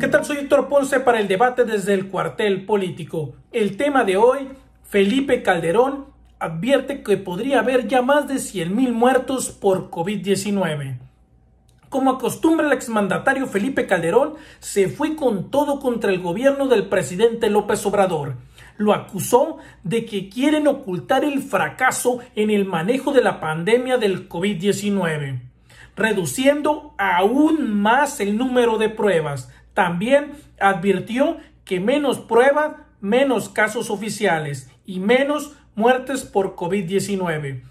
¿Qué tal? Soy Héctor Ponce para el debate desde el cuartel político. El tema de hoy, Felipe Calderón advierte que podría haber ya más de mil muertos por COVID-19. Como acostumbra el exmandatario Felipe Calderón, se fue con todo contra el gobierno del presidente López Obrador. Lo acusó de que quieren ocultar el fracaso en el manejo de la pandemia del COVID-19 reduciendo aún más el número de pruebas. También advirtió que menos pruebas, menos casos oficiales y menos muertes por COVID-19.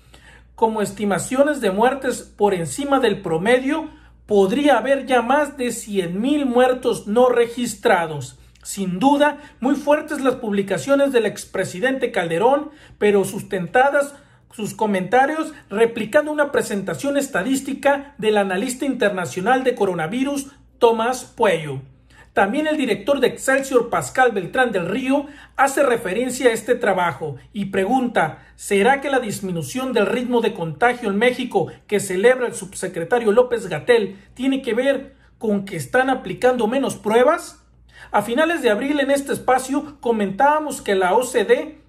Como estimaciones de muertes por encima del promedio, podría haber ya más de mil muertos no registrados. Sin duda, muy fuertes las publicaciones del expresidente Calderón, pero sustentadas sus comentarios replicando una presentación estadística del analista internacional de coronavirus Tomás Puello. También el director de Excelsior Pascal Beltrán del Río hace referencia a este trabajo y pregunta, ¿será que la disminución del ritmo de contagio en México que celebra el subsecretario López Gatel tiene que ver con que están aplicando menos pruebas? A finales de abril en este espacio comentábamos que la OCDE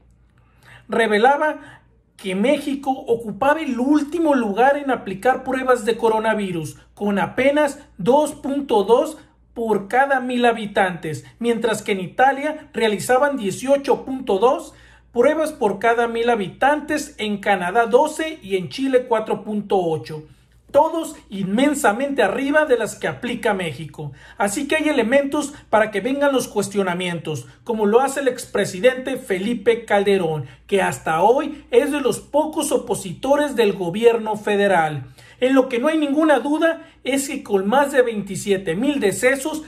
revelaba que México ocupaba el último lugar en aplicar pruebas de coronavirus, con apenas 2.2 por cada mil habitantes, mientras que en Italia realizaban 18.2 pruebas por cada mil habitantes, en Canadá 12 y en Chile 4.8 todos inmensamente arriba de las que aplica México. Así que hay elementos para que vengan los cuestionamientos, como lo hace el expresidente Felipe Calderón, que hasta hoy es de los pocos opositores del gobierno federal. En lo que no hay ninguna duda es que con más de 27 mil decesos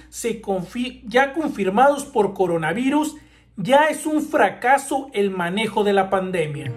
ya confirmados por coronavirus, ya es un fracaso el manejo de la pandemia.